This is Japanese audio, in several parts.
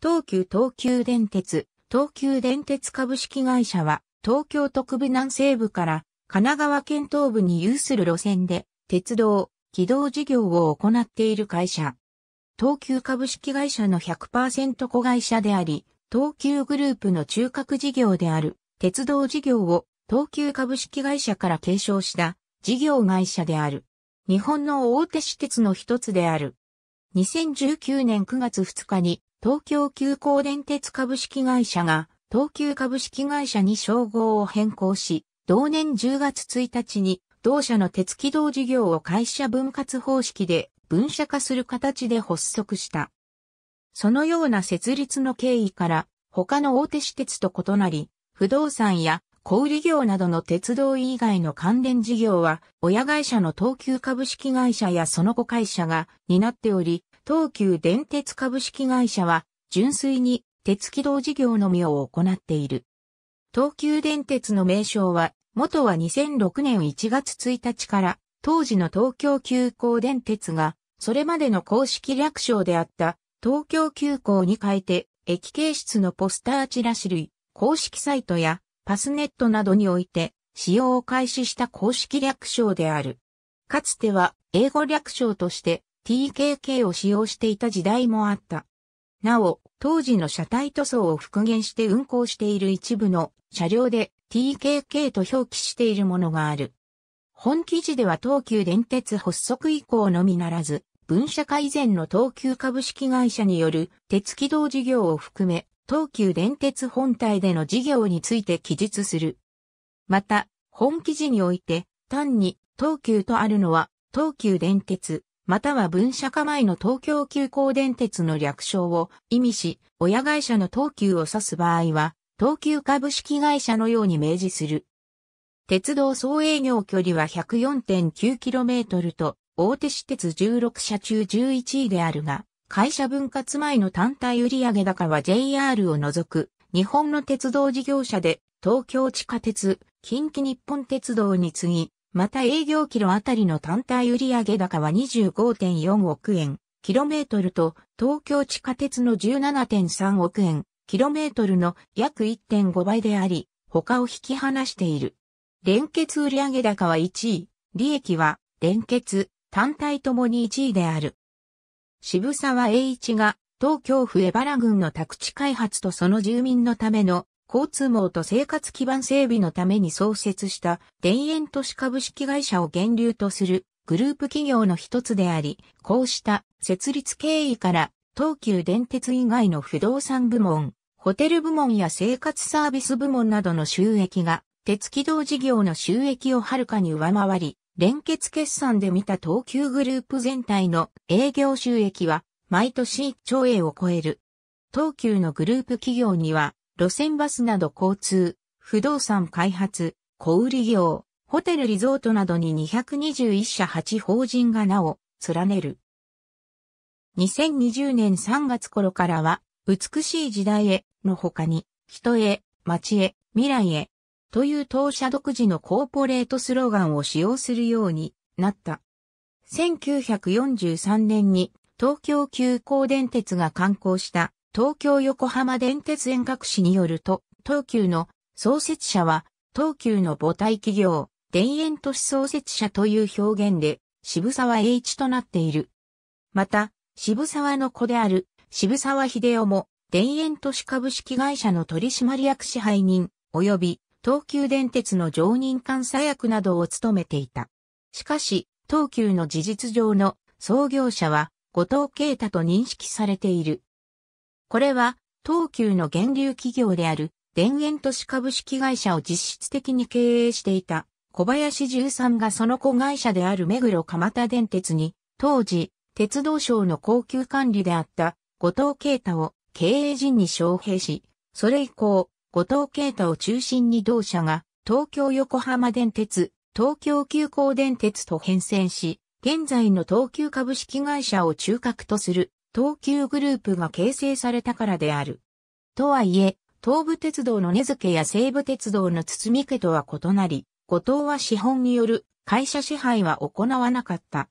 東急東急電鉄、東急電鉄株式会社は、東京特部南西部から神奈川県東部に有する路線で、鉄道、軌道事業を行っている会社。東急株式会社の100%子会社であり、東急グループの中核事業である、鉄道事業を東急株式会社から継承した事業会社である。日本の大手私鉄の一つである。2019年9月2日に東京急行電鉄株式会社が東急株式会社に称号を変更し、同年10月1日に同社の鉄軌道事業を会社分割方式で分社化する形で発足した。そのような設立の経緯から他の大手私鉄と異なり、不動産や小売業などの鉄道以外の関連事業は親会社の東急株式会社やその子会社が担っており、東急電鉄株式会社は、純粋に鉄軌道事業のみを行っている。東急電鉄の名称は、元は2006年1月1日から、当時の東京急行電鉄が、それまでの公式略称であった、東京急行に変えて、駅形室のポスターチラシ類、公式サイトや、パスネットなどにおいて、使用を開始した公式略称である。かつては、英語略称として、TKK を使用していた時代もあった。なお、当時の車体塗装を復元して運行している一部の車両で TKK と表記しているものがある。本記事では東急電鉄発足以降のみならず、分社化以前の東急株式会社による鉄軌道事業を含め、東急電鉄本体での事業について記述する。また、本記事において、単に東急とあるのは東急電鉄または分社化前の東京急行電鉄の略称を意味し、親会社の東急を指す場合は、東急株式会社のように明示する。鉄道総営業距離は 104.9km と、大手私鉄16社中11位であるが、会社分割前の単体売上高は JR を除く、日本の鉄道事業者で、東京地下鉄、近畿日本鉄道に次ぎ、また営業キロあたりの単体売上高は25.4億円、キロメートルと東京地下鉄の17.3億円、キロメートルの約1.5倍であり、他を引き離している。連結売上高は1位、利益は連結、単体ともに1位である。渋沢栄一が東京府江原郡の宅地開発とその住民のための交通網と生活基盤整備のために創設した田園都市株式会社を源流とするグループ企業の一つであり、こうした設立経緯から東急電鉄以外の不動産部門、ホテル部門や生活サービス部門などの収益が鉄軌道事業の収益をはるかに上回り、連結決算で見た東急グループ全体の営業収益は毎年1兆円を超える。東急のグループ企業には路線バスなど交通、不動産開発、小売業、ホテルリゾートなどに221社8法人が名を連ねる。2020年3月頃からは、美しい時代への他に、人へ、街へ、未来へ、という当社独自のコーポレートスローガンを使用するようになった。1943年に東京急行電鉄が刊行した東京横浜電鉄遠隔誌によると、東急の創設者は、東急の母体企業、田園都市創設者という表現で、渋沢栄一となっている。また、渋沢の子である、渋沢秀夫も、田園都市株式会社の取締役支配人、及び、東急電鉄の常任監査役などを務めていた。しかし、東急の事実上の創業者は、後藤啓太と認識されている。これは、東急の源流企業である、田園都市株式会社を実質的に経営していた、小林十三がその子会社である目黒蒲田電鉄に、当時、鉄道省の高級管理であった、後藤啓太を経営陣に招聘し、それ以降、後藤啓太を中心に同社が、東京横浜電鉄、東京急行電鉄と変遷し、現在の東急株式会社を中核とする東急グループが形成されたからである。とはいえ、東武鉄道の根付や西武鉄道の堤家とは異なり、後藤は資本による会社支配は行わなかった。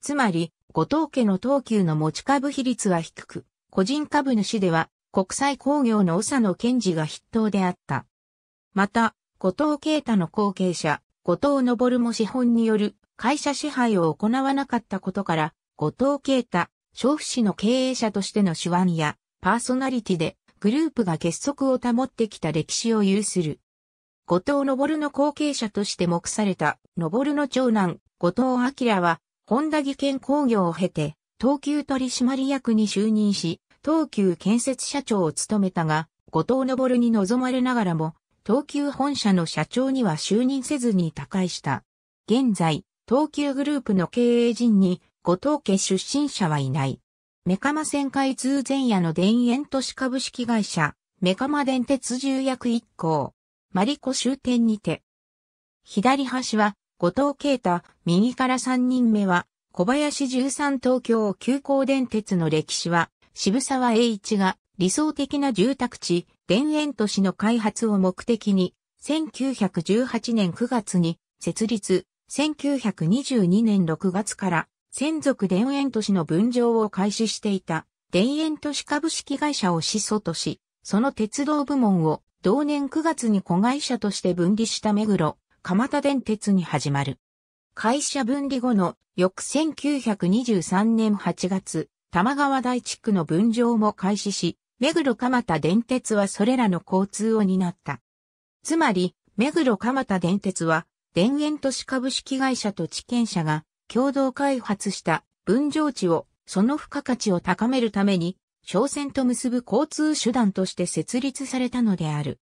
つまり、後藤家の東急の持ち株比率は低く、個人株主では国際工業の長野健治が筆頭であった。また、後藤啓太の後継者、後藤昇も資本による会社支配を行わなかったことから、後藤啓太、娼布市の経営者としての手腕やパーソナリティでグループが結束を保ってきた歴史を有する。後藤昇の後継者として目された昇の長男後藤明は本田技研工業を経て東急取締役に就任し東急建設社長を務めたが後藤昇に望まれながらも東急本社の社長には就任せずに他界した。現在、東急グループの経営陣に後藤家出身者はいない。メカマ線開通前夜の田園都市株式会社、メカマ電鉄重役一行、マリコ終点にて。左端は、後藤啓太、右から三人目は、小林十三東京急行電鉄の歴史は、渋沢栄一が理想的な住宅地、田園都市の開発を目的に、1918年9月に設立、1922年6月から専属田園都市の分譲を開始していた、田園都市株式会社を始祖とし、その鉄道部門を同年9月に子会社として分離した目黒、蒲田電鉄に始まる。会社分離後の翌1923年8月、玉川大地区の分譲も開始し、目黒蒲田電鉄はそれらの交通を担った。つまり、目黒蒲田電鉄は、田園都市株式会社と地権者が共同開発した分譲地をその付加価値を高めるために商船と結ぶ交通手段として設立されたのである。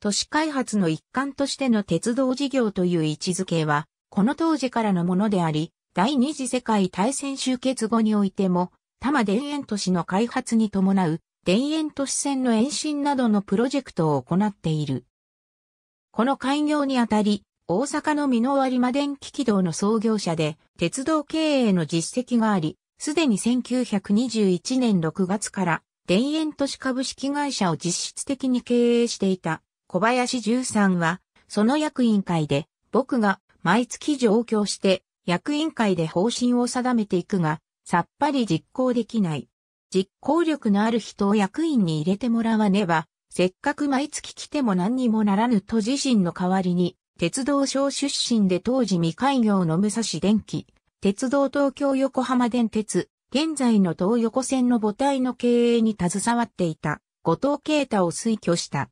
都市開発の一環としての鉄道事業という位置づけは、この当時からのものであり、第二次世界大戦終結後においても、多摩田園都市の開発に伴う田園都市線の延伸などのプロジェクトを行っている。この開業にあたり、大阪の美濃有馬電気軌道の創業者で、鉄道経営の実績があり、すでに1921年6月から、田園都市株式会社を実質的に経営していた小林十三は、その役員会で、僕が毎月上京して、役員会で方針を定めていくが、さっぱり実行できない。実行力のある人を役員に入れてもらわねば、せっかく毎月来ても何にもならぬと自身の代わりに鉄道省出身で当時未開業の武蔵電機、鉄道東京横浜電鉄、現在の東横線の母体の経営に携わっていた、後藤啓太を推挙した。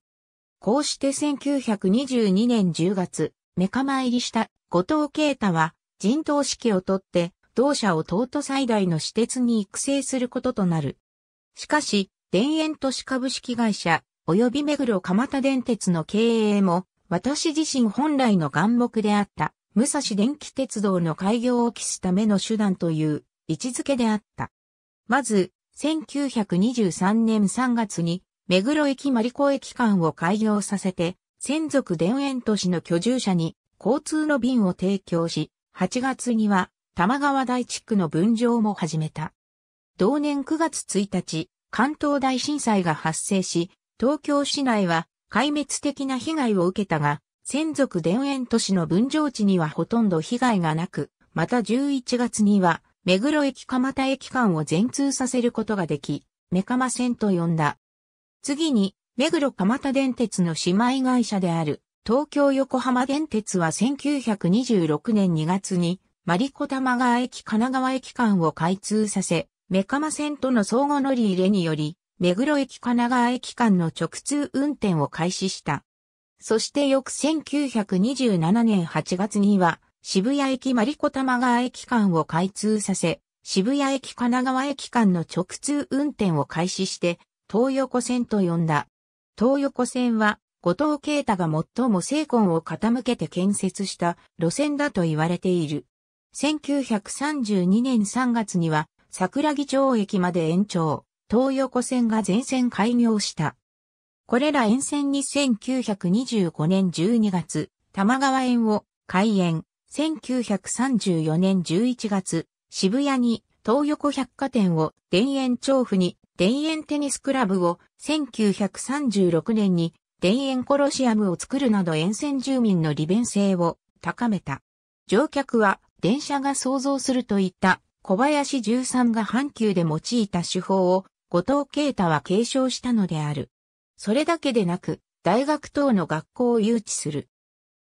こうして1922年10月、メカ参入りした後藤啓太は、人頭指揮をとって、同社を東都最大の私鉄に育成することとなる。しかし、田園都市株式会社、及び目黒蒲田電鉄の経営も、私自身本来の願目であった、武蔵電気鉄道の開業を期すための手段という位置づけであった。まず、1923年3月に、目黒駅マリコ駅間を開業させて、専属田園都市の居住者に交通の便を提供し、8月には玉川大地区の分譲も始めた。同年9月1日、関東大震災が発生し、東京市内は壊滅的な被害を受けたが、先属田園都市の分譲地にはほとんど被害がなく、また11月には、目黒駅蒲田駅間を全通させることができ、目蒲線と呼んだ。次に、目黒蒲田電鉄の姉妹会社である、東京横浜電鉄は1926年2月に、マリコ玉川駅神奈川駅間を開通させ、目蒲線との相互乗り入れにより、目黒駅神奈川駅間の直通運転を開始した。そして翌1927年8月には、渋谷駅マリコ玉川駅間を開通させ、渋谷駅神奈川駅間の直通運転を開始して、東横線と呼んだ。東横線は、後藤啓太が最も成魂を傾けて建設した路線だと言われている。1932年3月には、桜木町駅まで延長。東横線が全線開業した。これら沿線に1925年12月、玉川園を開園、1934年11月、渋谷に東横百貨店を、田園調布に田園テニスクラブを、1936年に田園コロシアムを作るなど沿線住民の利便性を高めた。乗客は電車が想像するといった小林十三が阪急で用いた手法を後藤啓太は継承したのである。それだけでなく、大学等の学校を誘致する。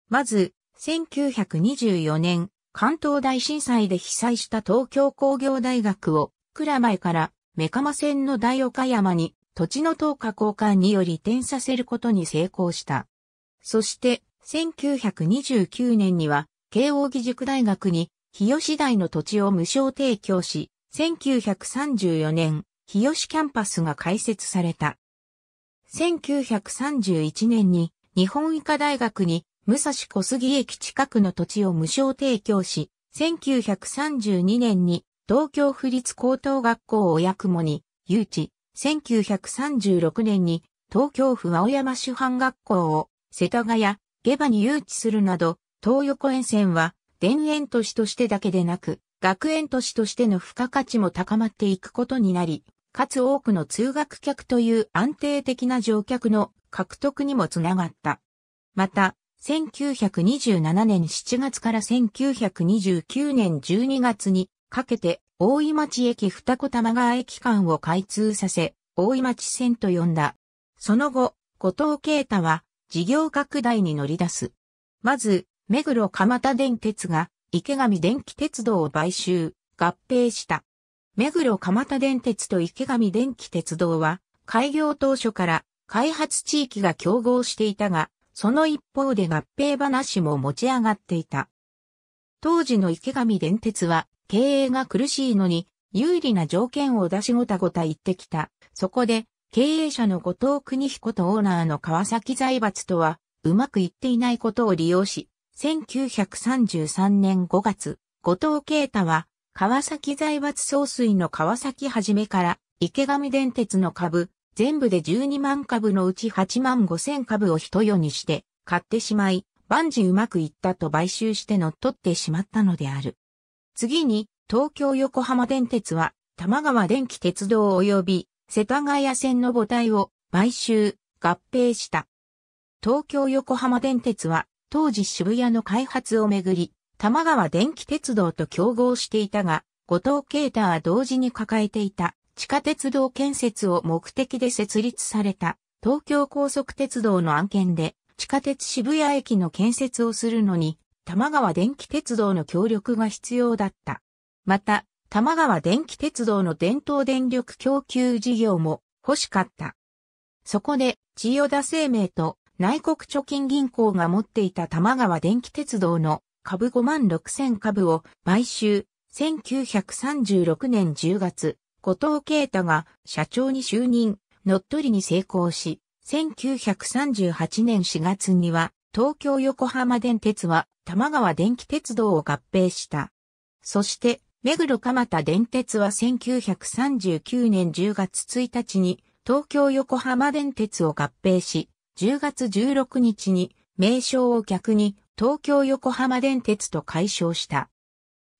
まず、1924年、関東大震災で被災した東京工業大学を、蔵前から目釜線の大岡山に土地の等価交換により転させることに成功した。そして、1929年には、慶応義塾大学に、日吉台の土地を無償提供し、1934年、日吉キャンパスが開設された。1931年に日本医科大学に武蔵小杉駅近くの土地を無償提供し、1932年に東京府立高等学校を親雲に誘致、1936年に東京府青山主犯学校を世田谷、下馬に誘致するなど、東横沿線は田園都市としてだけでなく、学園都市としての付加価値も高まっていくことになり、かつ多くの通学客という安定的な乗客の獲得にもつながった。また、1927年7月から1929年12月にかけて大井町駅二子玉川駅間を開通させ、大井町線と呼んだ。その後、後藤慶太は事業拡大に乗り出す。まず、目黒蒲田電鉄が池上電気鉄道を買収、合併した。目黒蒲田電鉄と池上電気鉄道は、開業当初から開発地域が競合していたが、その一方で合併話も持ち上がっていた。当時の池上電鉄は、経営が苦しいのに、有利な条件を出しごたごた言ってきた。そこで、経営者の後藤邦彦とオーナーの川崎財閥とは、うまくいっていないことを利用し、1933年5月、後藤啓太は、川崎財閥総帥の川崎はじめから、池上電鉄の株、全部で12万株のうち8万5千株を一世にして、買ってしまい、万事うまくいったと買収して乗っ取ってしまったのである。次に、東京横浜電鉄は、玉川電気鉄道及び、世田谷線の母体を、買収、合併した。東京横浜電鉄は、当時渋谷の開発をめぐり、玉川電気鉄道と競合していたが、後藤啓太は同時に抱えていた地下鉄道建設を目的で設立された東京高速鉄道の案件で地下鉄渋谷駅の建設をするのに玉川電気鉄道の協力が必要だった。また、玉川電気鉄道の伝統電力供給事業も欲しかった。そこで、千代田生命と内国貯金銀行が持っていた玉川電気鉄道の株5万6000株を買収、1936年10月、後藤慶太が社長に就任、乗っ取りに成功し、1938年4月には、東京横浜電鉄は玉川電気鉄道を合併した。そして、目黒蒲田電鉄は1939年10月1日に東京横浜電鉄を合併し、10月16日に名称を逆に東京横浜電鉄と解消した。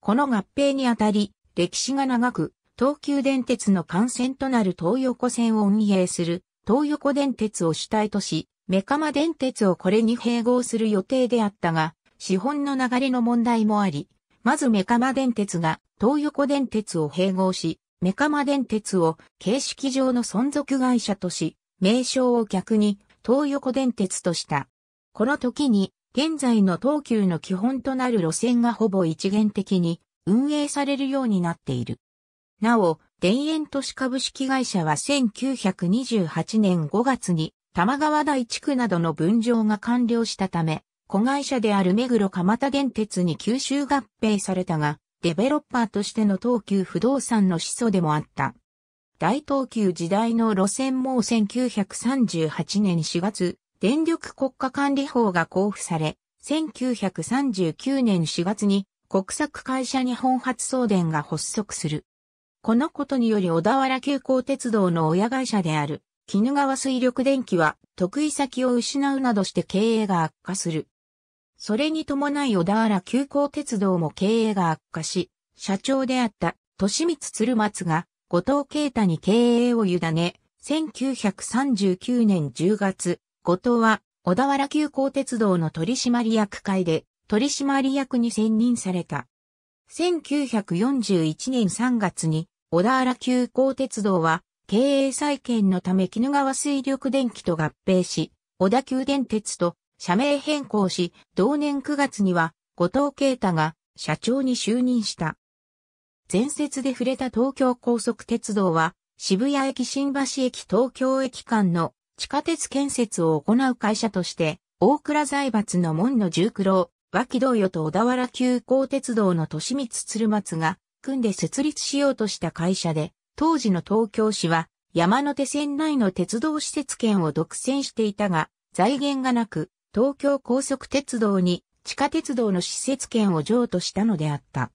この合併にあたり、歴史が長く、東急電鉄の幹線となる東横線を運営する東横電鉄を主体とし、メカマ電鉄をこれに併合する予定であったが、資本の流れの問題もあり、まずメカマ電鉄が東横電鉄を併合し、メカマ電鉄を形式上の存続会社とし、名称を逆に東横電鉄とした。この時に現在の東急の基本となる路線がほぼ一元的に運営されるようになっている。なお、田園都市株式会社は1928年5月に玉川台地区などの分譲が完了したため、子会社である目黒蒲田電鉄に吸収合併されたが、デベロッパーとしての東急不動産の始祖でもあった。大東急時代の路線も1938年4月、電力国家管理法が交付され、1939年4月に国策会社日本発送電が発足する。このことにより小田原急行鉄道の親会社である、絹川水力電機は得意先を失うなどして経営が悪化する。それに伴い小田原急行鉄道も経営が悪化し、社長であった利光鶴松が後藤啓太に経営を委ね、1939年10月、後藤は、小田原急行鉄道の取締役会で、取締役に選任された。1941年3月に、小田原急行鉄道は、経営再建のため絹川水力電気と合併し、小田急電鉄と社名変更し、同年9月には、後藤啓太が社長に就任した。前節で触れた東京高速鉄道は、渋谷駅新橋駅東京駅間の地下鉄建設を行う会社として、大倉財閥の門の重九郎、脇同与と小田原急行鉄道の利光鶴松が、組んで設立しようとした会社で、当時の東京市は、山手線内の鉄道施設権を独占していたが、財源がなく、東京高速鉄道に地下鉄道の施設権を譲渡したのであった。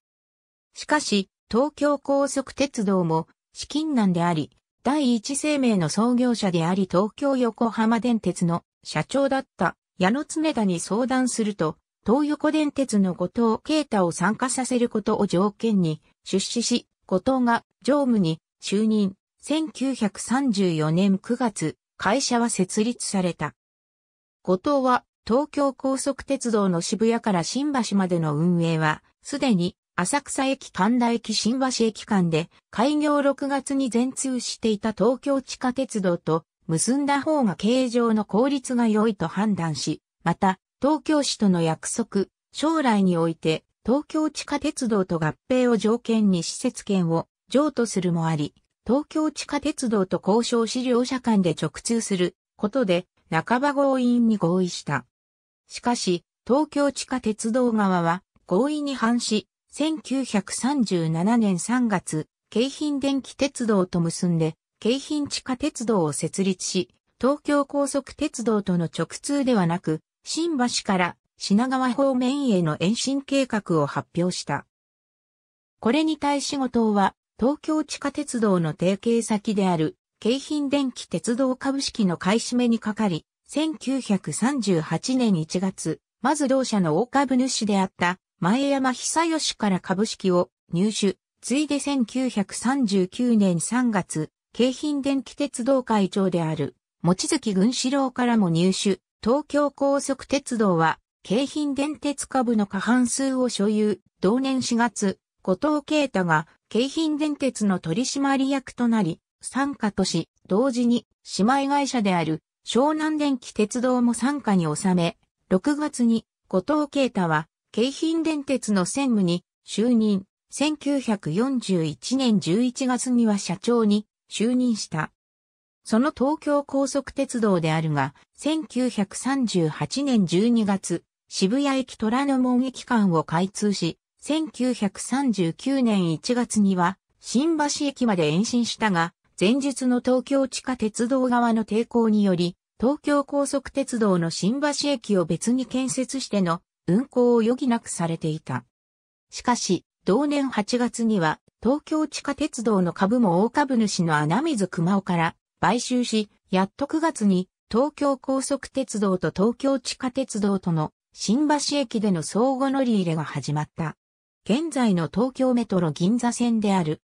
しかし、東京高速鉄道も資金難であり、第一生命の創業者であり東京横浜電鉄の社長だった矢野常田に相談すると、東横電鉄の後藤啓太を参加させることを条件に出資し、後藤が常務に就任。1934年9月、会社は設立された。後藤は東京高速鉄道の渋谷から新橋までの運営は、すでに浅草駅神田駅新橋駅間で開業6月に全通していた東京地下鉄道と結んだ方が経営上の効率が良いと判断し、また東京市との約束、将来において東京地下鉄道と合併を条件に施設権を譲渡するもあり、東京地下鉄道と交渉資料者間で直通することで半ば強引に合意した。しかし、東京地下鉄道側は合意に反し、1937年3月、京浜電気鉄道と結んで、京浜地下鉄道を設立し、東京高速鉄道との直通ではなく、新橋から品川方面への延伸計画を発表した。これに対し後藤は、東京地下鉄道の提携先である、京浜電気鉄道株式の買い占めにかかり、1938年1月、まず同社の大株主であった前山久義から株式を入手、ついで1939年3月、京浜電気鉄道会長である、持月軍四郎からも入手、東京高速鉄道は、京浜電鉄株の過半数を所有、同年4月、後藤啓太が、京浜電鉄の取締役となり、参加とし、同時に、姉妹会社である、湘南電気鉄道も参加に収め、6月に、後藤啓太は、京浜電鉄の専務に就任、1941年11月には社長に就任した。その東京高速鉄道であるが、1938年12月、渋谷駅虎ノ門駅間を開通し、1939年1月には、新橋駅まで延伸したが、前日の東京地下鉄道側の抵抗により、東京高速鉄道の新橋駅を別に建設しての運行を余儀なくされていた。しかし、同年8月には、東京地下鉄道の株も大株主の穴水熊尾から買収し、やっと9月に東京高速鉄道と東京地下鉄道との新橋駅での相互乗り入れが始まった。現在の東京メトロ銀座線である。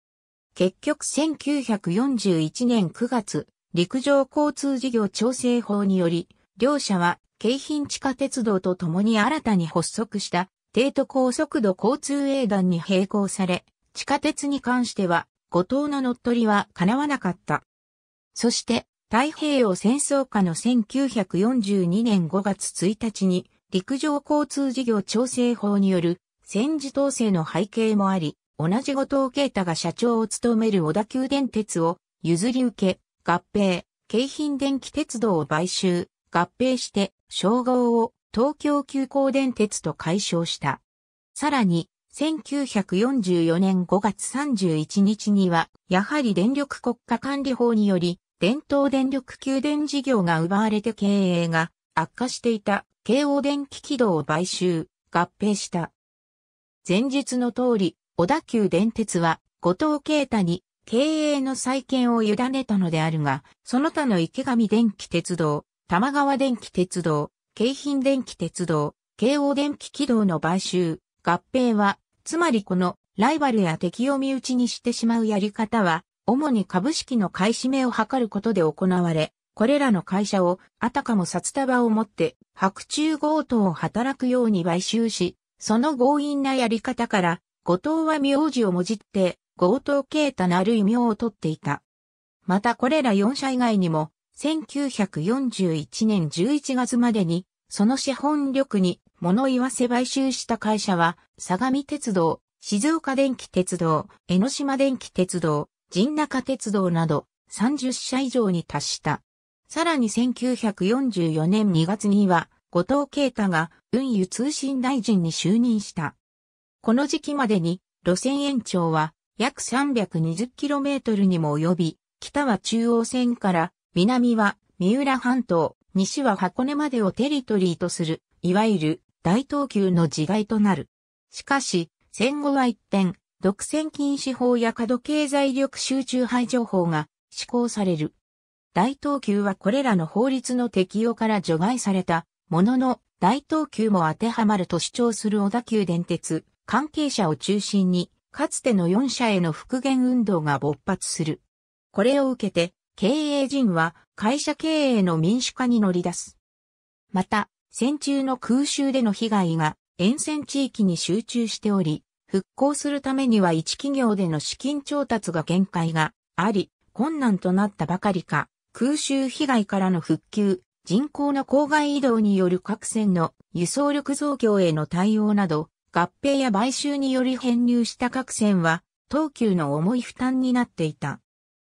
結局1941年9月、陸上交通事業調整法により、両社は京浜地下鉄道と共に新たに発足した帝都高速度交通営団に並行され、地下鉄に関しては、後藤の乗っ取りは叶わなかった。そして、太平洋戦争下の1942年5月1日に、陸上交通事業調整法による戦時統制の背景もあり、同じ後藤慶太が社長を務める小田急電鉄を譲り受け、合併、京浜電気鉄道を買収、合併して称号を東京急行電鉄と解消した。さらに、1944年5月31日には、やはり電力国家管理法により、伝統電力給電事業が奪われて経営が悪化していた京王電気軌道を買収、合併した。前述の通り、小田急電鉄は後藤慶太に経営の再建を委ねたのであるが、その他の池上電気鉄道、玉川電気鉄道、京浜電気鉄道、京王電気軌道の買収、合併は、つまりこのライバルや敵を身内にしてしまうやり方は、主に株式の買い占めを図ることで行われ、これらの会社をあたかも札束を持って白昼強盗を働くように買収し、その強引なやり方から、後藤は名字をもじって、強盗啓太なる異名を取っていた。またこれら4社以外にも、1941年11月までに、その資本力に物言わせ買収した会社は、相模鉄道、静岡電気鉄道、江ノ島電気鉄道、神中鉄道など30社以上に達した。さらに1944年2月には、後藤啓太が運輸通信大臣に就任した。この時期までに路線延長は約 320km にも及び、北は中央線から南は三浦半島、西は箱根までをテリトリーとする、いわゆる大東急の自害となる。しかし、戦後は一転、独占禁止法や過度経済力集中排除法が施行される。大東急はこれらの法律の適用から除外されたものの、大東急も当てはまると主張する小田急電鉄、関係者を中心に、かつての4社への復元運動が勃発する。これを受けて、経営陣は会社経営の民主化に乗り出す。また、戦中の空襲での被害が沿線地域に集中しており、復興するためには一企業での資金調達が限界があり、困難となったばかりか、空襲被害からの復旧、人口の郊外移動による各線の輸送力増強への対応など、合併や買収により編入した各線は、東急の重い負担になっていた。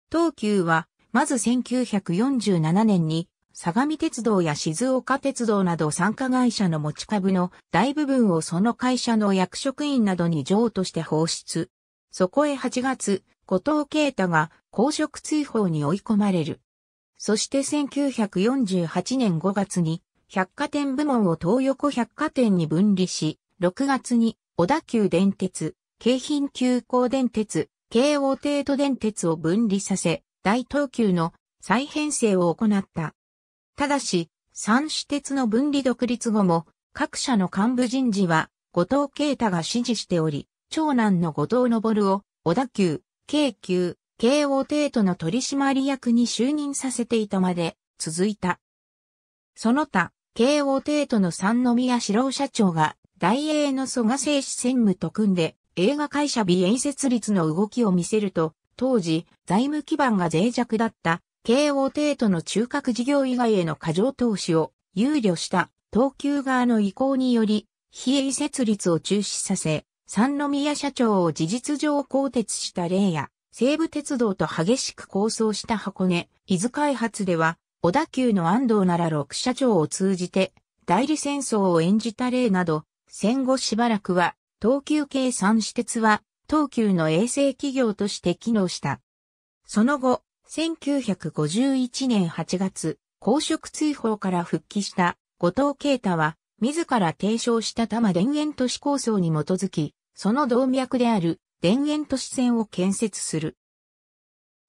東急はまず1947年に、相模鉄道や静岡鉄道など参加会社の持ち株の大部分をその会社の役職員などに譲渡して放出。そこへ8月、後藤啓太が公職追放に追い込まれる。そして1948年5月に百貨店部門を東横百貨店に分離し、6月に小田急電鉄、京浜急行電鉄、京王帝都電鉄を分離させ、大東急の再編成を行った。ただし、三支鉄の分離独立後も、各社の幹部人事は、後藤啓太が支持しており、長男の後藤昇を、小田急、京急、京王帝都の取締役に就任させていたまで、続いた。その他、京王帝都の三宮四郎社長が、大英の蘇我製紙専務と組んで、映画会社美演設立の動きを見せると、当時、財務基盤が脆弱だった、慶応帝都の中核事業以外への過剰投資を憂慮した東急側の意向により、非営設立を中止させ、三宮社長を事実上更迭した例や、西武鉄道と激しく構想した箱根、伊豆開発では、小田急の安藤なら六社長を通じて、代理戦争を演じた例など、戦後しばらくは、東急計算私鉄は、東急の衛星企業として機能した。その後、1951年8月、公職追放から復帰した後藤啓太は、自ら提唱した多摩田園都市構想に基づき、その動脈である田園都市線を建設する。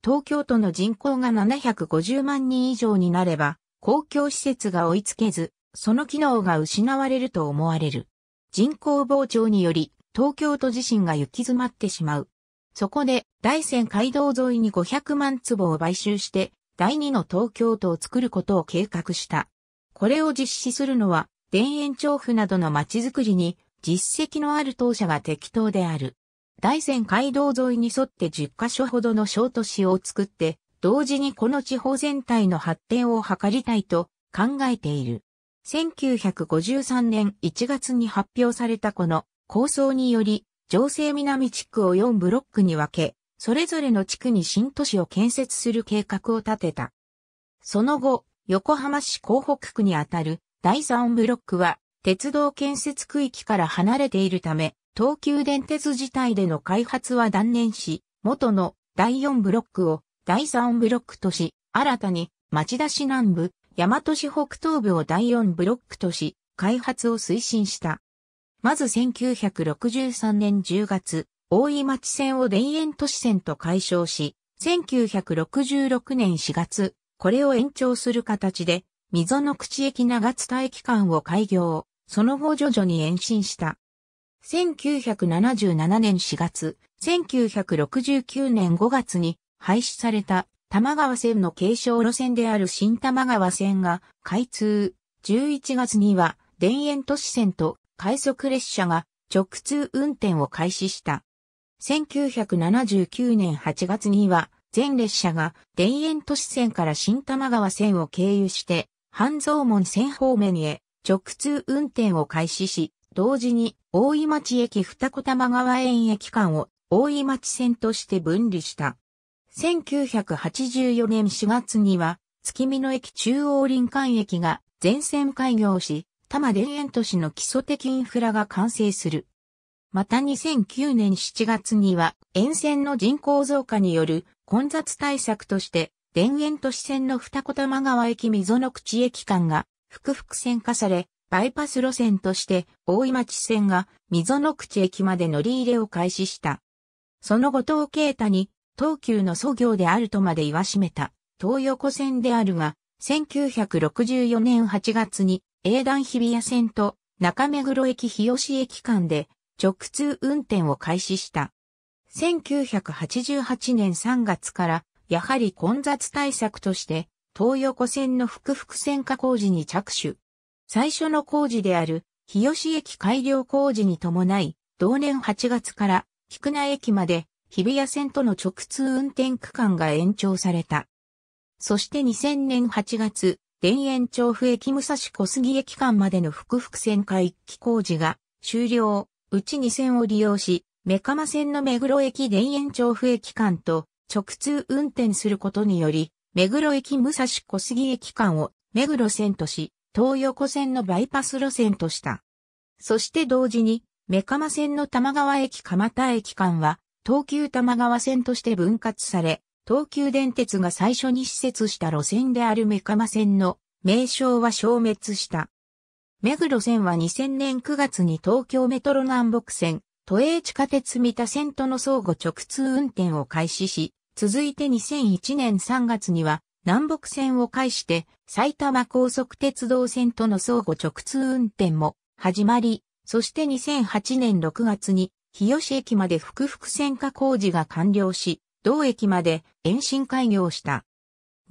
東京都の人口が750万人以上になれば、公共施設が追いつけず、その機能が失われると思われる。人口膨張により、東京都自身が行き詰まってしまう。そこで、大仙街道沿いに500万坪を買収して、第二の東京都を作ることを計画した。これを実施するのは、田園調布などの街づくりに、実績のある当社が適当である。大仙街道沿いに沿って10カ所ほどの小都市を作って、同時にこの地方全体の発展を図りたいと考えている。1953年1月に発表されたこの構想により、城西南地区を4ブロックに分け、それぞれの地区に新都市を建設する計画を立てた。その後、横浜市港北区にあたる第3ブロックは、鉄道建設区域から離れているため、東急電鉄自体での開発は断念し、元の第4ブロックを第3ブロックとし、新たに町田市南部、大和市北東部を第4ブロックとし、開発を推進した。まず1963年10月、大井町線を田園都市線と解消し、1966年4月、これを延長する形で、溝の口駅長津田駅間を開業、その後徐々に延伸した。1977年4月、1969年5月に廃止された玉川線の継承路線である新玉川線が開通。11月には田園都市線と快速列車が直通運転を開始した。1979年8月には、全列車が田園都市線から新玉川線を経由して、半蔵門線方面へ直通運転を開始し、同時に大井町駅二子玉川園駅間を大井町線として分離した。1984年4月には、月見野駅中央林間駅が全線開業し、多摩田園都市の基礎的インフラが完成する。また2009年7月には沿線の人口増加による混雑対策として田園都市線の二子玉川駅溝の口駅間が複々線化され、バイパス路線として大井町線が溝の口駅まで乗り入れを開始した。その後東慶太に東急の祖業であるとまで言わしめた東横線であるが、1964年8月に英断日比谷線と中目黒駅日吉駅間で直通運転を開始した。1988年3月から、やはり混雑対策として、東横線の複々線化工事に着手。最初の工事である、日吉駅改良工事に伴い、同年8月から、菊名駅まで、日比谷線との直通運転区間が延長された。そして2000年8月、田園調布駅武蔵小杉駅間までの複々線回帰工事が終了、うち2線を利用し、目釜線の目黒駅田園調布駅間と直通運転することにより、目黒駅武蔵小杉駅間を目黒線とし、東横線のバイパス路線とした。そして同時に、目釜線の玉川駅蒲田駅間は、東急玉川線として分割され、東急電鉄が最初に施設した路線である目マ線の名称は消滅した。目黒線は2000年9月に東京メトロ南北線、都営地下鉄三田線との相互直通運転を開始し、続いて2001年3月には南北線を介して埼玉高速鉄道線との相互直通運転も始まり、そして2008年6月に日吉駅まで複々線化工事が完了し、同駅まで延伸開業した。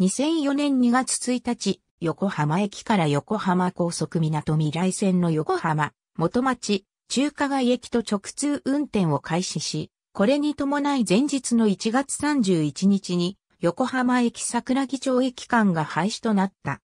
2004年2月1日、横浜駅から横浜高速港未来線の横浜、元町、中華街駅と直通運転を開始し、これに伴い前日の1月31日に横浜駅桜木町駅間が廃止となった。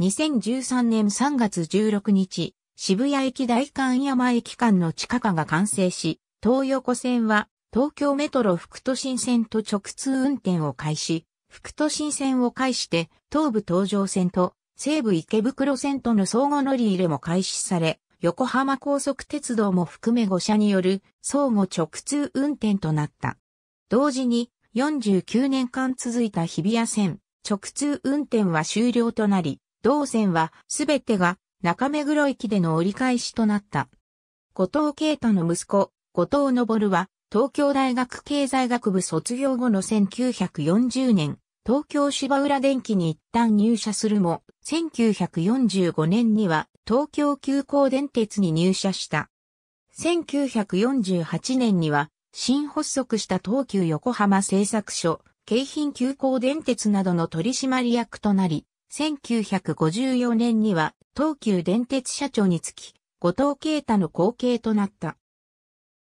2013年3月16日、渋谷駅大観山駅間の地下化が完成し、東横線は東京メトロ副都心線と直通運転を開始、副都心線を介して東武東上線と西武池袋線との相互乗り入れも開始され、横浜高速鉄道も含め5社による相互直通運転となった。同時に49年間続いた日比谷線直通運転は終了となり、同線はすべてが中目黒駅での折り返しとなった。後藤慶太の息子、後藤昇は東京大学経済学部卒業後の1940年、東京芝浦電機に一旦入社するも、1945年には東京急行電鉄に入社した。1948年には、新発足した東急横浜製作所、京浜急行電鉄などの取締役となり、1954年には東急電鉄社長につき、後藤慶太の後継となった。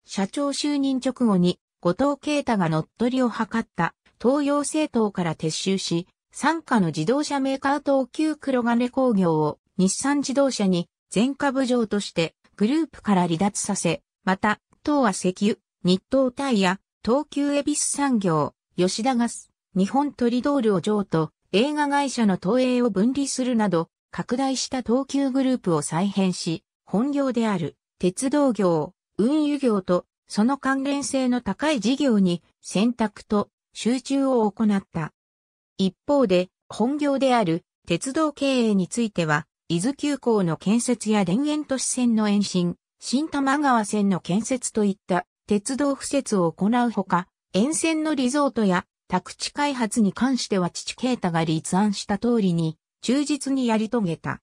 社長就任直後に後藤啓太が乗っ取りを図った東洋政党から撤収し、傘下の自動車メーカー東急黒金工業を日産自動車に全株上としてグループから離脱させ、また、東亜石油、日東タイヤ、東急恵比寿産業、吉田ガス、日本トリドールを上と映画会社の東映を分離するなど、拡大した東急グループを再編し、本業である鉄道業、運輸業とその関連性の高い事業に選択と集中を行った。一方で、本業である鉄道経営については、伊豆急行の建設や田園都市線の延伸、新玉川線の建設といった鉄道敷設を行うほか、沿線のリゾートや宅地開発に関しては父啓太が立案した通りに忠実にやり遂げた。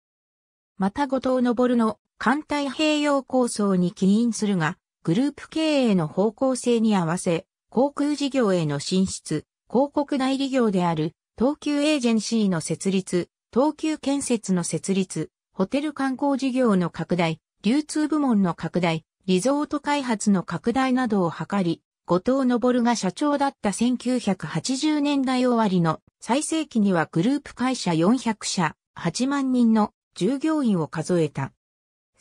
また後藤昇の艦隊併用構想に起因するが、グループ経営の方向性に合わせ、航空事業への進出、広告代理業である、東急エージェンシーの設立、東急建設の設立、ホテル観光事業の拡大、流通部門の拡大、リゾート開発の拡大などを図り、後藤昇が社長だった1980年代終わりの最盛期にはグループ会社400社、8万人の従業員を数えた。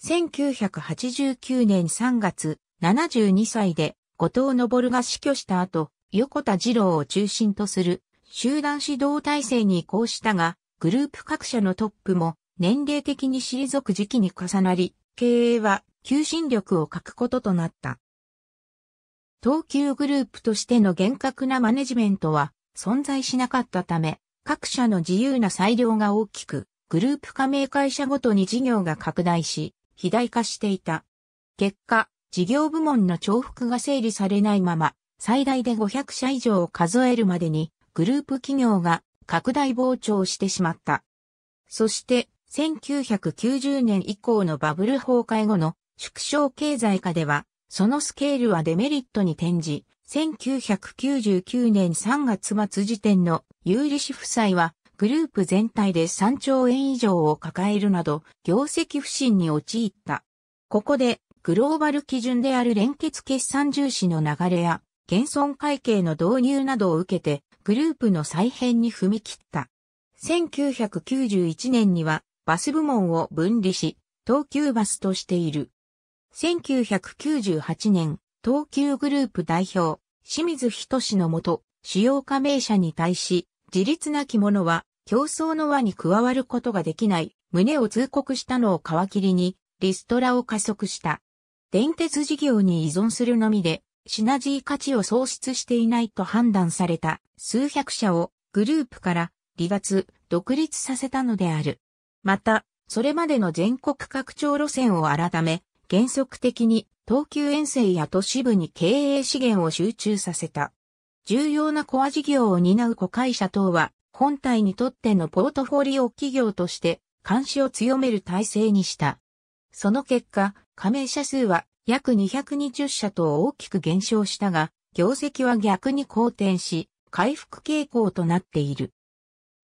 1989年3月、72歳で後藤昇が死去した後、横田二郎を中心とする集団指導体制に移行したが、グループ各社のトップも年齢的に退く時期に重なり、経営は求心力を欠くこととなった。東急グループとしての厳格なマネジメントは存在しなかったため、各社の自由な裁量が大きく、グループ加盟会社ごとに事業が拡大し、肥大化していた。結果、事業部門の重複が整理されないまま、最大で500社以上を数えるまでに、グループ企業が拡大膨張してしまった。そして、1990年以降のバブル崩壊後の縮小経済化では、そのスケールはデメリットに転じ、1999年3月末時点の有利子負債はグループ全体で3兆円以上を抱えるなど、業績不振に陥った。ここで、グローバル基準である連結決算重視の流れや、減損会計の導入などを受けて、グループの再編に踏み切った。1991年には、バス部門を分離し、東急バスとしている。1998年、東急グループ代表、清水仁のもと、主要加盟者に対し、自立なき者は、競争の輪に加わることができない、旨を通告したのを皮切りに、リストラを加速した。電鉄事業に依存するのみで、シナジー価値を創出していないと判断された数百社をグループから離脱、独立させたのである。また、それまでの全国拡張路線を改め、原則的に東急遠征や都市部に経営資源を集中させた。重要なコア事業を担う子会社等は、本体にとってのポートフォリオ企業として、監視を強める体制にした。その結果、加盟者数は約220社と大きく減少したが、業績は逆に好転し、回復傾向となっている。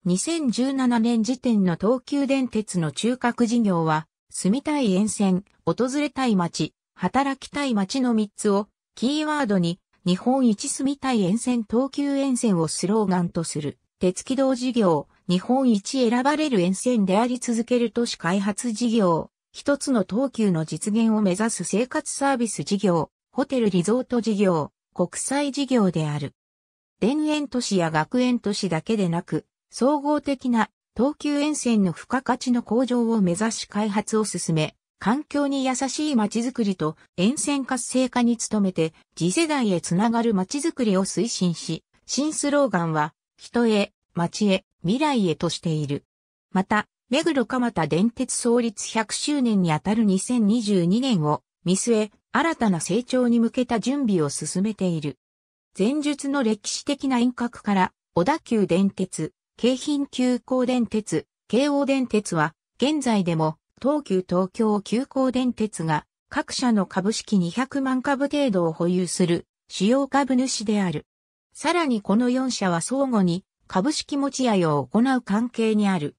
2017年時点の東急電鉄の中核事業は、住みたい沿線、訪れたい街、働きたい街の3つをキーワードに日本一住みたい沿線東急沿線をスローガンとする、鉄軌道事業、日本一選ばれる沿線であり続ける都市開発事業、一つの東急の実現を目指す生活サービス事業、ホテルリゾート事業、国際事業である。田園都市や学園都市だけでなく、総合的な東急沿線の付加価値の向上を目指し開発を進め、環境に優しい街づくりと沿線活性化に努めて次世代へつながる街づくりを推進し、新スローガンは人へ、街へ、未来へとしている。また、目黒蒲田電鉄創立100周年にあたる2022年を見据え、新たな成長に向けた準備を進めている。前述の歴史的な遠隔から、小田急電鉄、京浜急行電鉄、京王電鉄は、現在でも東急東京急行電鉄が各社の株式200万株程度を保有する主要株主である。さらにこの4社は相互に株式持ち合いを行う関係にある。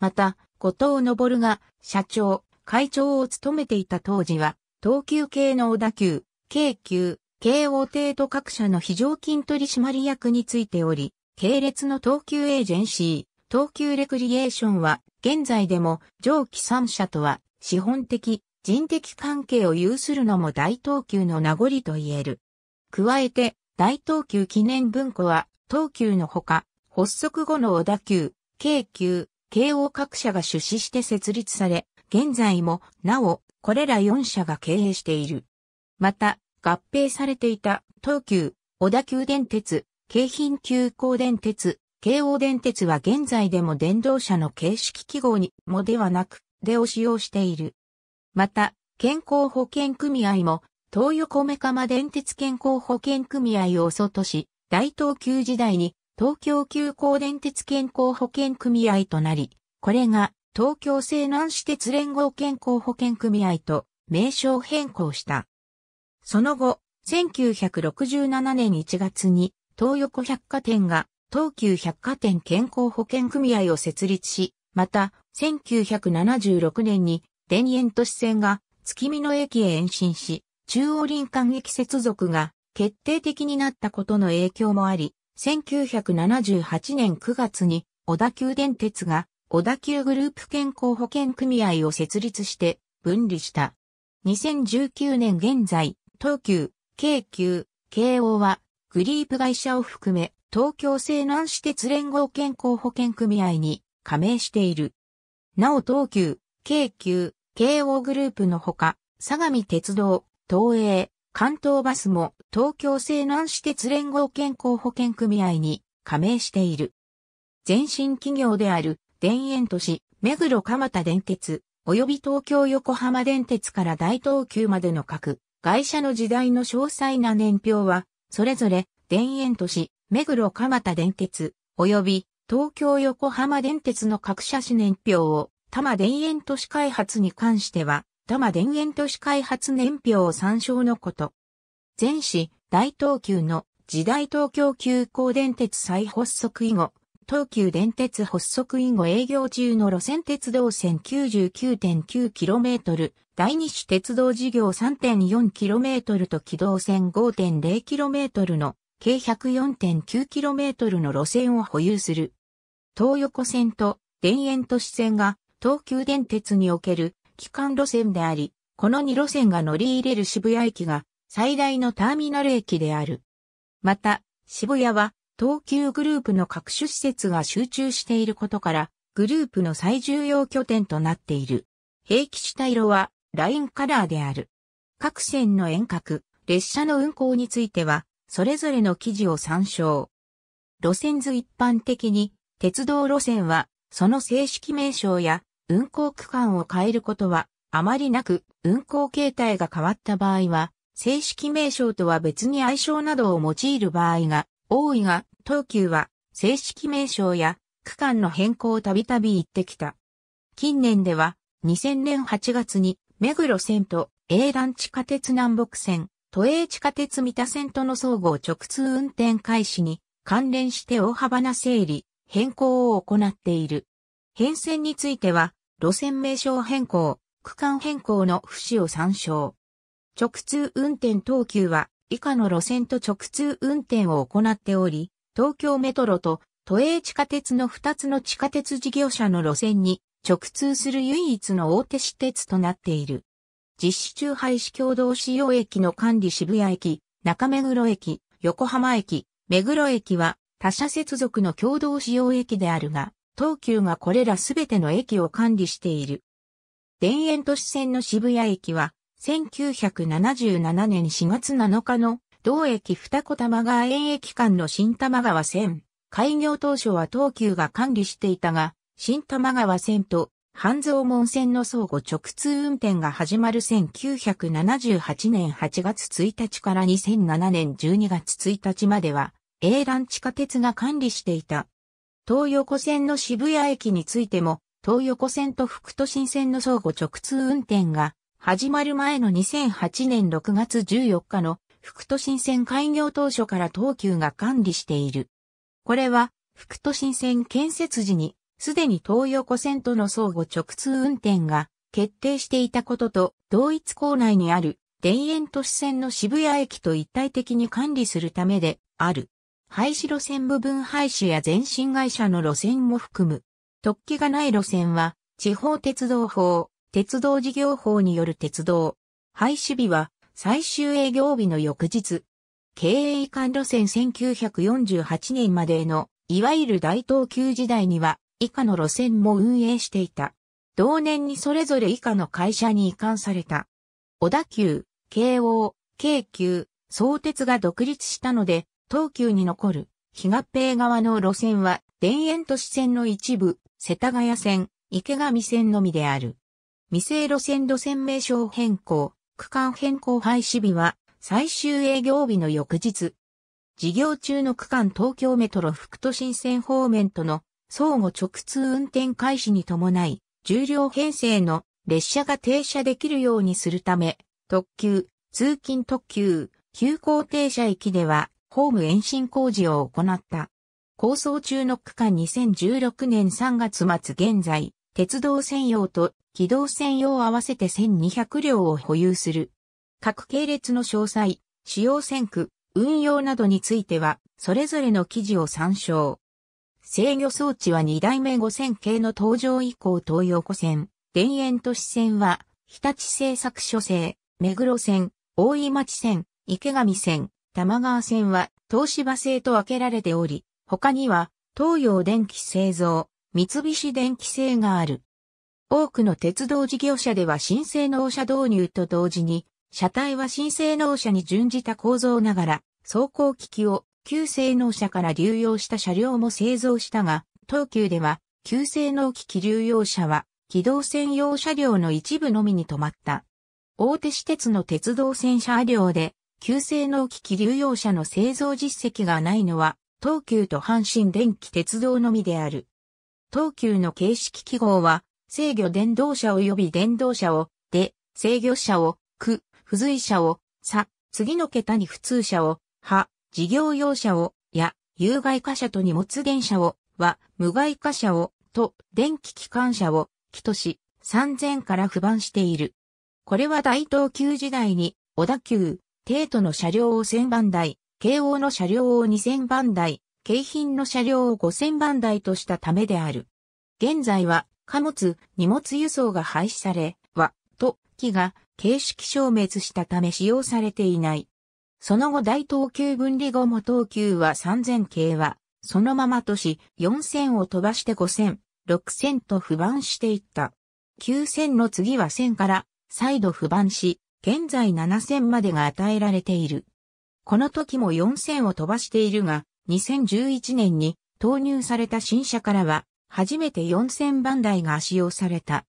また、後藤昇が社長、会長を務めていた当時は、東急系の小田急、京急、京王帝都各社の非常勤取締役についており、系列の東急エージェンシー、東急レクリエーションは、現在でも上記3社とは、資本的、人的関係を有するのも大東急の名残と言える。加えて、大東急記念文庫は、東急のほか、発足後の小田急、京急、京王各社が出資して設立され、現在も、なお、これら4社が経営している。また、合併されていた東急、小田急電鉄、京浜急行電鉄、京王電鉄は現在でも電動車の形式記号にもではなく、でを使用している。また、健康保険組合も、東横目釜電鉄健康保険組合を外し、大東急時代に東京急行電鉄健康保険組合となり、これが東京西南私鉄連合健康保険組合と名称変更した。その後、1967年1月に東横百貨店が東急百貨店健康保険組合を設立し、また、1976年に田園都市線が月見野駅へ延伸し、中央林間駅接続が決定的になったことの影響もあり、1978年9月に小田急電鉄が小田急グループ健康保険組合を設立して分離した。2019年現在、東急、京急、京王はグリープ会社を含め東京西南市鉄連合健康保険組合に加盟している。なお東急、京急、京王グループのほか、相模鉄道、東映、関東バスも東京西南市鉄連合健康保険組合に加盟している。前身企業である田園都市、目黒蒲田電鉄、及び東京横浜電鉄から大東急までの各会社の時代の詳細な年表は、それぞれ田園都市、目黒蒲田電鉄、及び東京横浜電鉄の各車種年表を、多摩田園都市開発に関しては、多摩田園都市開発年表を参照のこと。前市、大東急の時代東京急行電鉄再発足以後、東急電鉄発足以後営業中の路線鉄道線 99.9km、第二種鉄道事業 3.4km と軌道線 5.0km の計 104.9km の路線を保有する。東横線と田園都市線が東急電鉄における基幹路線であり、この2路線が乗り入れる渋谷駅が最大のターミナル駅である。また、渋谷は東急グループの各種施設が集中していることから、グループの最重要拠点となっている。平気した色はラインカラーである。各線の遠隔、列車の運行については、それぞれの記事を参照。路線図一般的に、鉄道路線は、その正式名称や運行区間を変えることは、あまりなく、運行形態が変わった場合は、正式名称とは別に愛称などを用いる場合が多いが、東急は正式名称や区間の変更をたびたび言ってきた。近年では2000年8月に目黒線と営団地下鉄南北線、都営地下鉄三田線との総合直通運転開始に関連して大幅な整理、変更を行っている。変遷については、路線名称変更、区間変更の不死を参照。直通運転等級は、以下の路線と直通運転を行っており、東京メトロと都営地下鉄の2つの地下鉄事業者の路線に直通する唯一の大手私鉄となっている。実施中廃止共同使用駅の管理渋谷駅、中目黒駅、横浜駅、目黒駅は他社接続の共同使用駅であるが、東急がこれらすべての駅を管理している。田園都市線の渋谷駅は、1977年4月7日の同駅二子玉川園駅間の新玉川線。開業当初は東急が管理していたが、新玉川線と半蔵門線の相互直通運転が始まる1978年8月1日から2007年12月1日までは、英蘭地下鉄が管理していた。東横線の渋谷駅についても、東横線と福都新線の相互直通運転が始まる前の2008年6月14日の福都新線開業当初から東急が管理している。これは福都新線建設時にすでに東横線との相互直通運転が決定していたことと、同一構内にある田園都市線の渋谷駅と一体的に管理するためである。廃止路線部分廃止や前進会社の路線も含む。特記がない路線は、地方鉄道法、鉄道事業法による鉄道。廃止日は、最終営業日の翌日。経営移管路線1948年までの、いわゆる大東急時代には、以下の路線も運営していた。同年にそれぞれ以下の会社に移管された。小田急、京王、京急、相鉄が独立したので、東急に残る、日合併側の路線は、田園都市線の一部、世田谷線、池上線のみである。未成路線路線名称変更、区間変更廃止日は、最終営業日の翌日。事業中の区間東京メトロ副都心線方面との相互直通運転開始に伴い、重量編成の列車が停車できるようにするため、特急、通勤特急、急行停車駅では、ホーム延伸工事を行った。構想中の区間2016年3月末現在、鉄道専用と軌道専用合わせて1200両を保有する。各系列の詳細、使用線区、運用などについては、それぞれの記事を参照。制御装置は2代目5000系の登場以降東横線、田園都市線は、日立製作所製、目黒線、大井町線、池上線、玉川線は東芝製と分けられており、他には東洋電気製造、三菱電機製がある。多くの鉄道事業者では新性能車導入と同時に、車体は新性能車に準じた構造ながら、走行機器を旧性能車から流用した車両も製造したが、東急では、旧性能機器流用車は、機動専用車両の一部のみに止まった。大手私鉄の鉄道線車両で、旧性能機器流用車の製造実績がないのは、東急と阪神電気鉄道のみである。東急の形式記号は、制御電動車及び電動車を、で、制御車を、く、付随車を、さ、次の桁に普通車を、は、事業用車を、や、有害貨車と荷物電車を、は、無害貨車を、と、電気機関車を、機とし、3000から不番している。これは大東急時代に、小田急、帝都の車両を1000番台、京王の車両を2000番台、京浜の車両を5000番台としたためである。現在は、貨物、荷物輸送が廃止され、は、と、機が、形式消滅したため使用されていない。その後大東急分離後も東急は3000系は、そのままとし、4000を飛ばして5000、6000と不番していった。9000の次は1000から再度不番し、現在7000までが与えられている。この時も4000を飛ばしているが、2011年に投入された新車からは、初めて4000番台が使用された。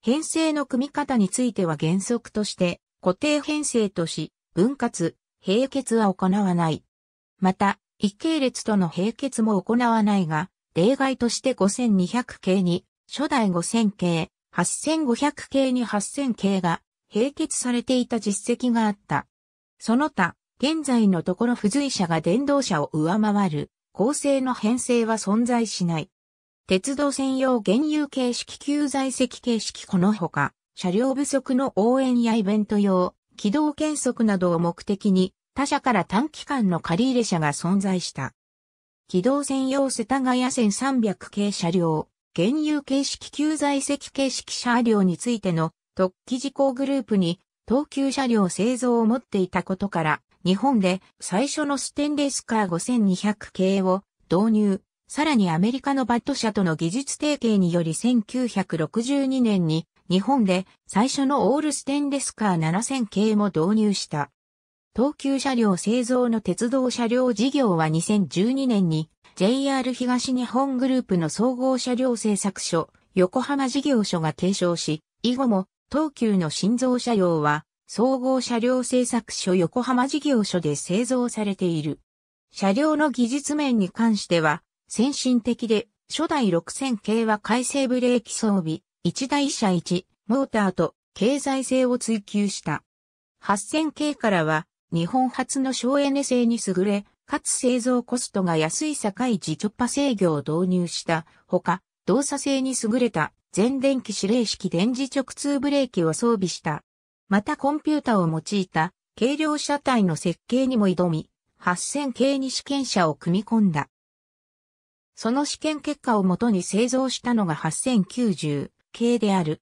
編成の組み方については原則として、固定編成とし、分割、並結は行わない。また、一系列との並結も行わないが、例外として5200系に、初代5000系、8500系に8000系が、並結されていた実績があった。その他、現在のところ付随車が電動車を上回る、構成の編成は存在しない。鉄道専用原油形式旧在籍形式このほか、車両不足の応援やイベント用、軌道検測などを目的に他社から短期間の借入車が存在した。軌道専用世田谷線300系車両、原油形式旧在籍形式車両についての特記事項グループに東急車両製造を持っていたことから、日本で最初のステンレスカー5200系を導入、さらにアメリカのバット社との技術提携により1962年に日本で最初のオールステンレスカー7000系も導入した。東急車両製造の鉄道車両事業は2012年に JR 東日本グループの総合車両製作所横浜事業所が継承し、以後も東急の新造車両は総合車両製作所横浜事業所で製造されている。車両の技術面に関しては、先進的で、初代6000系は改正ブレーキ装備、一台車一、モーターと経済性を追求した。8000系からは、日本初の省エネ性に優れ、かつ製造コストが安い境い自直波制御を導入したほか、動作性に優れた全電気指令式電磁直通ブレーキを装備した。またコンピュータを用いた軽量車体の設計にも挑み、8000系に試験車を組み込んだ。その試験結果をもとに製造したのが8090、系である。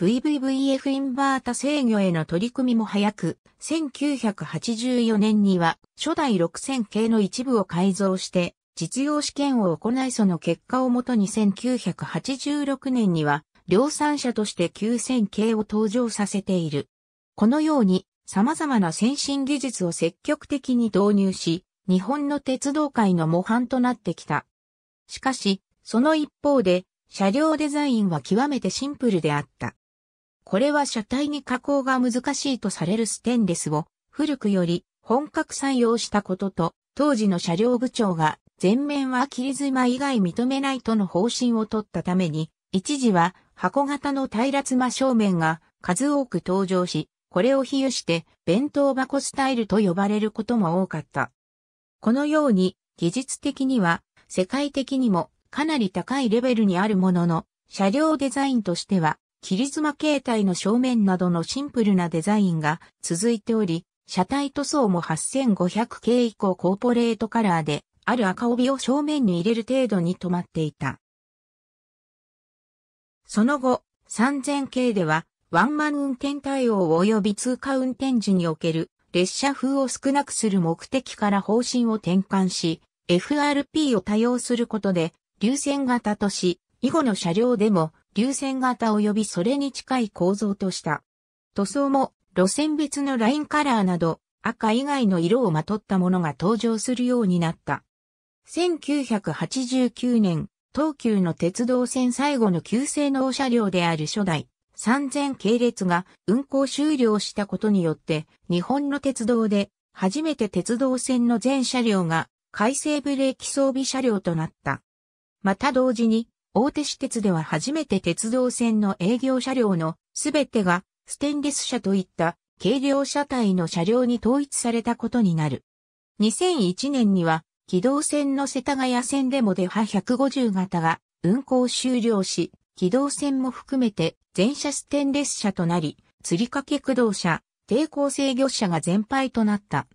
VVVF インバータ制御への取り組みも早く、1984年には初代6000系の一部を改造して実用試験を行いその結果をもとに1986年には量産車として9000系を登場させている。このように様々な先進技術を積極的に導入し、日本の鉄道界の模範となってきた。しかし、その一方で、車両デザインは極めてシンプルであった。これは車体に加工が難しいとされるステンレスを古くより本格採用したことと、当時の車両部長が全面は切り妻以外認めないとの方針を取ったために、一時は箱型の平妻正面が数多く登場し、これを比喩して弁当箱スタイルと呼ばれることも多かった。このように技術的には世界的にもかなり高いレベルにあるものの、車両デザインとしては、切り妻形態の正面などのシンプルなデザインが続いており、車体塗装も 8500K 以降コーポレートカラーで、ある赤帯を正面に入れる程度に止まっていた。その後、3000系では、ワンマン運転対応及び通過運転時における列車風を少なくする目的から方針を転換し、FRP を多用することで流線型とし、以後の車両でも流線型及びそれに近い構造とした。塗装も路線別のラインカラーなど赤以外の色をまとったものが登場するようになった。1989年、東急の鉄道線最後の旧性能車両である初代3000系列が運行終了したことによって日本の鉄道で初めて鉄道線の全車両が改正ブレーキ装備車両となった。また同時に、大手私鉄では初めて鉄道線の営業車両のすべてがステンレス車といった軽量車体の車両に統一されたことになる。2001年には、機動線の世田谷線でもデハ150型が運行終了し、機動線も含めて全車ステンレス車となり、釣り掛け駆動車、抵抗制御車が全廃となった。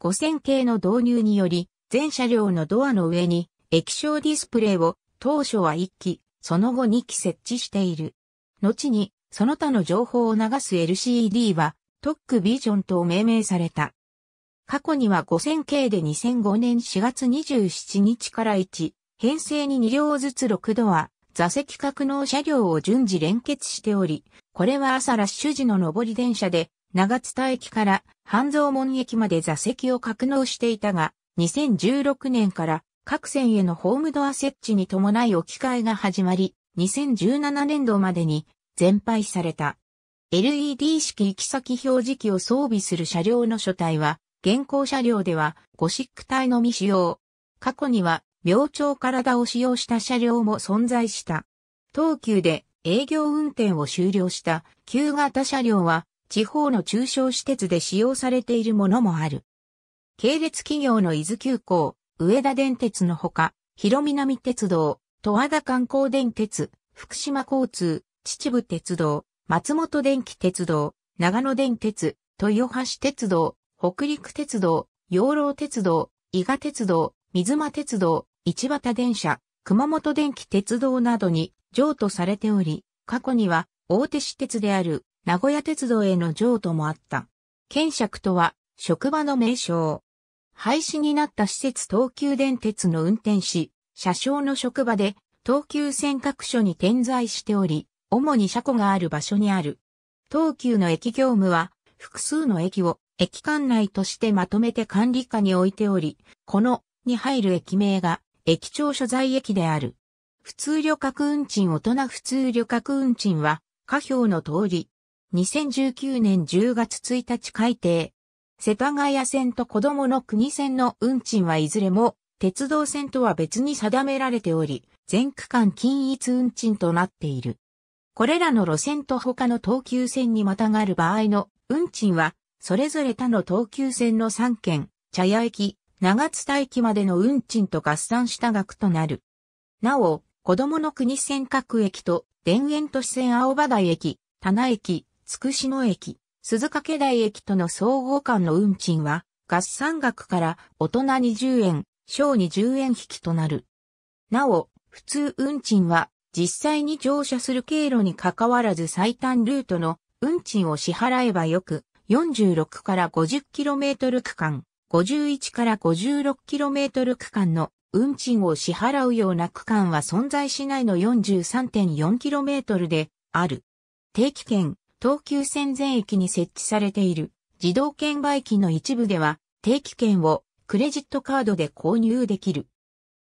5000系の導入により、全車両のドアの上に液晶ディスプレイを当初は1機、その後2機設置している。後に、その他の情報を流す LCD は、トックビジョンと命名された。過去には 5000K で2005年4月27日から1、編成に2両ずつ6度は、座席格納車両を順次連結しており、これは朝ラッシュ時の上り電車で、長津田駅から半蔵門駅まで座席を格納していたが、2016年から各線へのホームドア設置に伴い置き換えが始まり、2017年度までに全廃された。LED 式行き先表示器を装備する車両の書体は、現行車両ではゴシック体のみ使用。過去には、明朝体を使用した車両も存在した。東急で営業運転を終了した旧型車両は、地方の中小施設で使用されているものもある。系列企業の伊豆急行、上田電鉄のほか、広南鉄道、戸和田観光電鉄、福島交通、秩父鉄道、松本電気鉄道、長野電鉄、豊橋鉄道、北陸鉄道、養老鉄道、伊賀鉄道、水間鉄道、市畑電車、熊本電気鉄道などに譲渡されており、過去には大手私鉄である名古屋鉄道への譲渡もあった。検釈とは職場の名称。廃止になった施設東急電鉄の運転士、車掌の職場で、東急線各所に点在しており、主に車庫がある場所にある。東急の駅業務は、複数の駅を駅管内としてまとめて管理下に置いており、このに入る駅名が駅長所在駅である。普通旅客運賃大人普通旅客運賃は、下表の通り、2019年10月1日改定、世田谷線と子供の国線の運賃はいずれも、鉄道線とは別に定められており、全区間均一運賃となっている。これらの路線と他の東急線にまたがる場合の運賃は、それぞれ他の東急線の3県、茶屋駅、長津田駅までの運賃と合算した額となる。なお、子供の国線各駅と、田園都市線青葉台駅、棚駅、つくしの駅、鈴掛台駅との総合間の運賃は、合算額から大人20円、小に0円引きとなる。なお、普通運賃は、実際に乗車する経路に関わらず最短ルートの運賃を支払えばよく、46から 50km 区間、51から 56km 区間の運賃を支払うような区間は存在しないの 43.4km である。定期券、東急線全域に設置されている自動券売機の一部では定期券をクレジットカードで購入できる。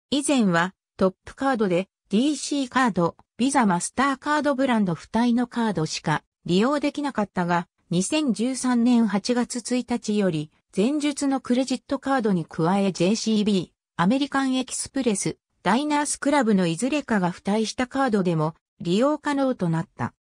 以前はトップカードで DC カード、ビザマスターカードブランド付帯のカードしか利用できなかったが2013年8月1日より前述のクレジットカードに加え JCB、アメリカンエキスプレス、ダイナースクラブのいずれかが付帯したカードでも利用可能となった。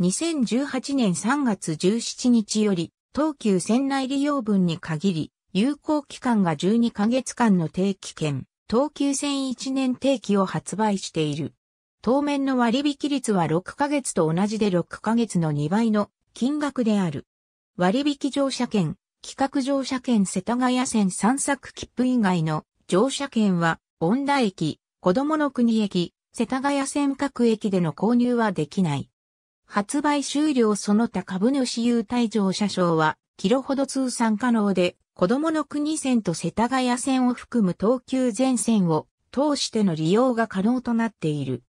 2018年3月17日より、東急線内利用分に限り、有効期間が12ヶ月間の定期券、東急線1年定期を発売している。当面の割引率は6ヶ月と同じで6ヶ月の2倍の金額である。割引乗車券、企画乗車券世田谷線散策切符以外の乗車券は、温田駅、子供の国駅、世田谷線各駅での購入はできない。発売終了その他株主優待乗車証は、キロほど通算可能で、子供の国線と世田谷線を含む東急全線を通しての利用が可能となっている。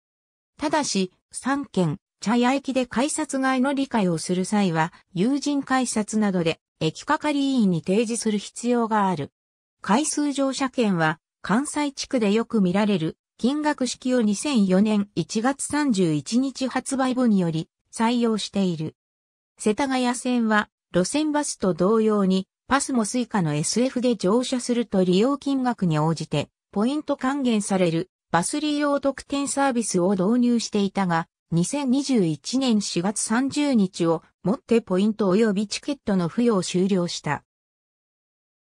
ただし、3県、茶屋駅で改札外の理解をする際は、友人改札などで、駅係員に提示する必要がある。回数乗車券は、関西地区でよく見られる、金額式を2004年1月31日発売分により、採用している。世田谷線は路線バスと同様にパスもスイカの SF で乗車すると利用金額に応じてポイント還元されるバス利用特典サービスを導入していたが、2021年4月30日をもってポイント及びチケットの付与を終了した。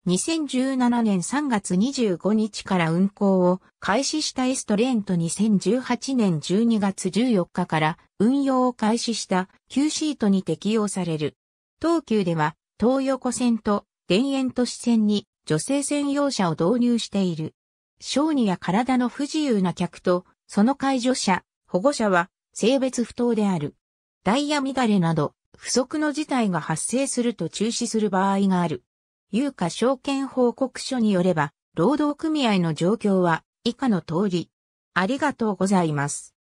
2017年3月25日から運行を開始したエストレント2018年12月14日から運用を開始した旧シートに適用される。東急では東横線と田園都市線に女性専用車を導入している。小児や体の不自由な客とその介助者、保護者は性別不当である。ダイヤ乱れなど不足の事態が発生すると中止する場合がある。有価証券報告書によれば、労働組合の状況は以下の通り。ありがとうございます。